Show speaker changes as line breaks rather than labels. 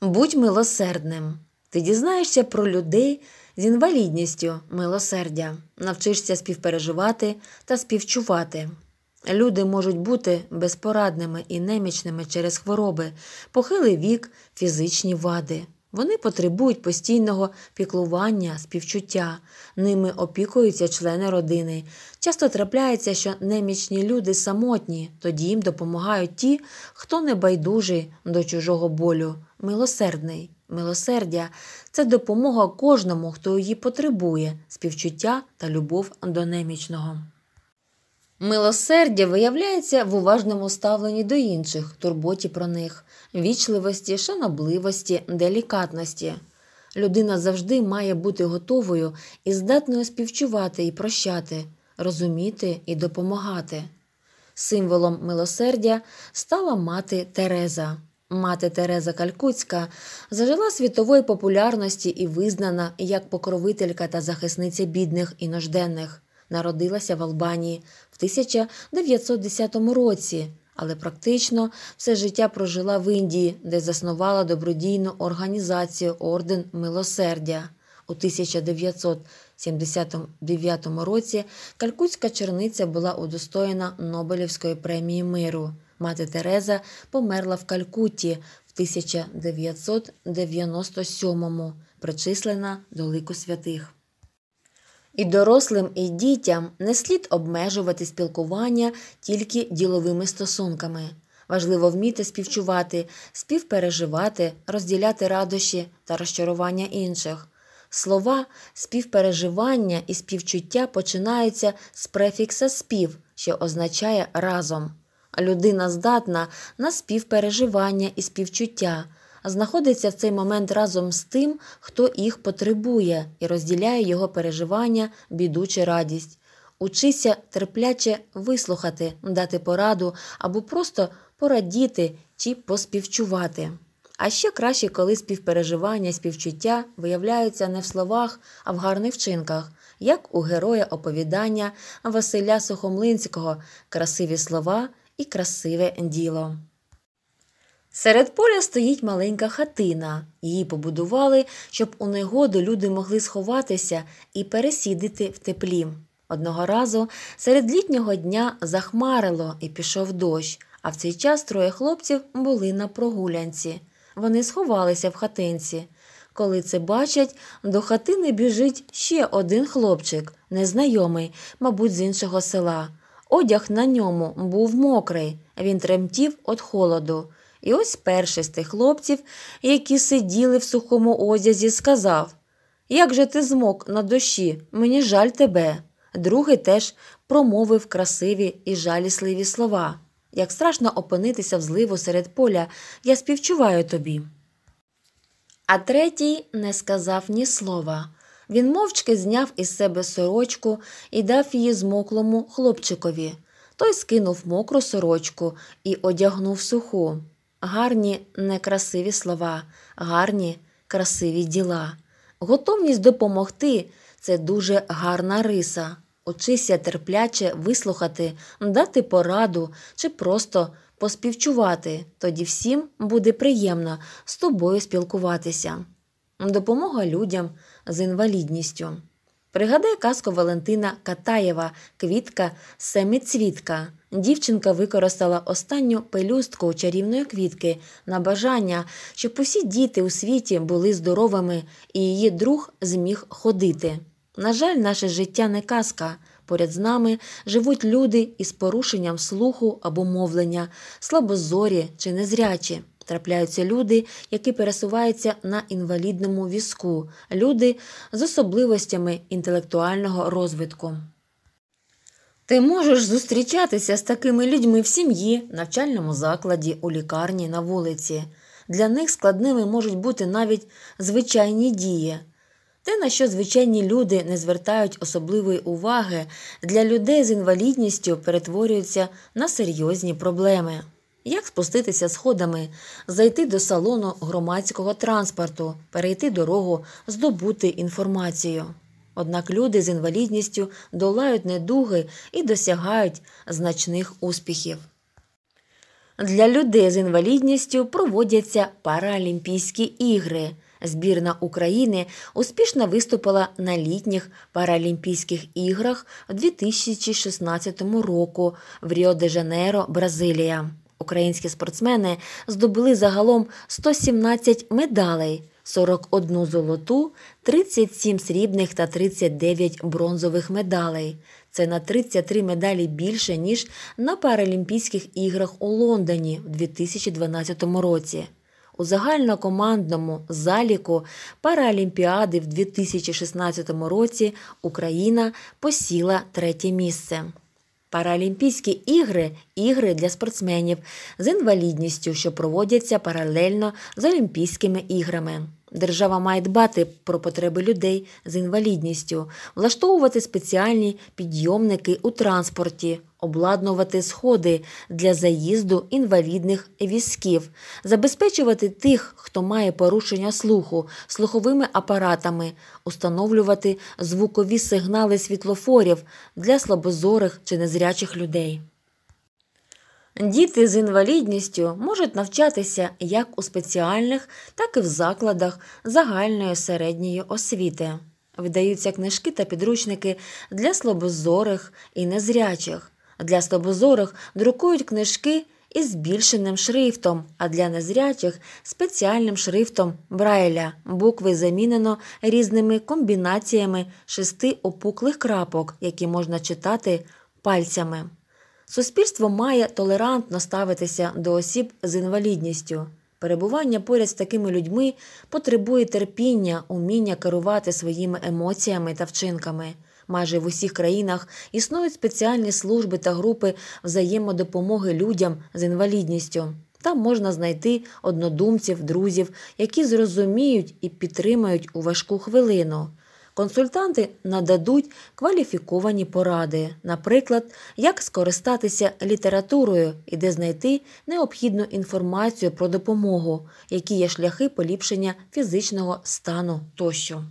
Будь милосердним. Ти дізнаєшся про людей з інвалідністю милосердя, навчишся співпереживати та співчувати. Люди можуть бути безпорадними і немічними через хвороби, похилий вік, фізичні вади. Вони потребують постійного піклування, співчуття, ними опікуються члени родини. Часто трапляється, що немічні люди самотні, тоді їм допомагають ті, хто не байдужий до чужого болю. Милосердний, милосердя це допомога кожному, хто її потребує, співчуття та любов до немічного. Милосердя виявляється в уважному ставленні до інших, турботі про них, вічливості, шанобливості, делікатності. Людина завжди має бути готовою і здатною співчувати і прощати, розуміти і допомагати. Символом милосердя стала мати Тереза. Мати Тереза Калькуцька зажила світової популярності і визнана як покровителька та захисниця бідних і нужденних. Народилася в Албанії, 1910 році, але практично все життя прожила в Індії, де заснувала добродійну організацію Орден Милосердя. У 1979 році Калькутська черниця була удостоєна Нобелівської премії миру. Мати Тереза померла в Калькутті в 1997-му, причислена до лику святих. І дорослим, і дітям не слід обмежувати спілкування тільки діловими стосунками. Важливо вміти співчувати, співпереживати, розділяти радощі та розчарування інших. Слова співпереживання і співчуття починаються з префікса спів, що означає разом. Людина здатна на співпереживання і співчуття знаходиться в цей момент разом з тим, хто їх потребує, і розділяє його переживання, біду чи радість. Учися терпляче вислухати, дати пораду або просто порадіти чи поспівчувати. А ще краще, коли співпереживання, співчуття виявляються не в словах, а в гарних вчинках, як у героя оповідання Василя Сухомлинського красиві слова і красиве діло. Серед поля стоїть маленька хатина. Її побудували, щоб у негоду люди могли сховатися і пересідити в теплі. Одного разу серед літнього дня захмарило і пішов дощ, а в цей час троє хлопців були на прогулянці. Вони сховалися в хатинці. Коли це бачать, до хатини біжить ще один хлопчик, незнайомий, мабуть, з іншого села. Одяг на ньому був мокрий, він тремтів від холоду. І ось перший з тих хлопців, які сиділи в сухому одязі, сказав Як же ти змок на дощі, мені жаль тебе. Другий теж промовив красиві і жалісливі слова. Як страшно опинитися в зливу серед поля, я співчуваю тобі. А третій не сказав ні слова. Він мовчки зняв із себе сорочку і дав її змоклому хлопчикові. Той скинув мокру сорочку і одягнув суху гарні некрасиві слова, гарні красиві діла. Готовність допомогти це дуже гарна риса. Учися терпляче вислухати, дати пораду чи просто поспівчувати. Тоді всім буде приємно з тобою спілкуватися. Допомога людям з інвалідністю. Пригадає казку Валентина Катаєва, квітка семицвітка. Дівчинка використала останню пелюстку чарівної квітки на бажання, щоб усі діти у світі були здоровими і її друг зміг ходити. На жаль, наше життя не казка. Поряд з нами живуть люди із порушенням слуху або мовлення, слабозорі чи незрячі трапляються люди, які пересуваються на інвалідному візку, люди з особливостями інтелектуального розвитку. Ти можеш зустрічатися з такими людьми в сім'ї, навчальному закладі, у лікарні на вулиці. Для них складними можуть бути навіть звичайні дії. Те, на що звичайні люди не звертають особливої уваги, для людей з інвалідністю перетворюється на серйозні проблеми як спуститися сходами, зайти до салону громадського транспорту, перейти дорогу, здобути інформацію. Однак люди з інвалідністю долають недуги і досягають значних успіхів. Для людей з інвалідністю проводяться Паралімпійські ігри. Збірна України успішно виступила на літніх Паралімпійських іграх 2016 року в Ріо-де-Жанейро, Бразилія. Українські спортсмени здобули загалом 117 медалей, 41 золоту, 37 срібних та 39 бронзових медалей. Це на 33 медалі більше ніж на Паралімпійських іграх у Лондоні в 2012 році. У загальнокомандному заліку Паралімпіади в 2016 році Україна посіла третє місце. Паралімпійські ігри ігри для спортсменів з інвалідністю, що проводяться паралельно з Олімпійськими іграми. Держава має дбати про потреби людей з інвалідністю, влаштовувати спеціальні підйомники у транспорті, обладнувати сходи для заїзду інвалідних візків, забезпечувати тих, хто має порушення слуху, слуховими апаратами, установлювати звукові сигнали світлофорів для слабозорих чи незрячих людей. Діти з інвалідністю можуть навчатися як у спеціальних, так і в закладах загальної середньої освіти. Видаються книжки та підручники для слабозорих і незрячих. Для слабозорих друкують книжки із збільшеним шрифтом, а для незрячих спеціальним шрифтом Брайля. Букви замінено різними комбінаціями шести опуклих крапок, які можна читати пальцями. Суспільство має толерантно ставитися до осіб з інвалідністю. Перебування поряд з такими людьми потребує терпіння, уміння керувати своїми емоціями та вчинками. Майже в усіх країнах існують спеціальні служби та групи взаємодопомоги людям з інвалідністю. Там можна знайти однодумців, друзів, які зрозуміють і підтримають у важку хвилину. Консультанти нададуть кваліфіковані поради, наприклад, як скористатися літературою і де знайти необхідну інформацію про допомогу, які є шляхи поліпшення фізичного стану тощо.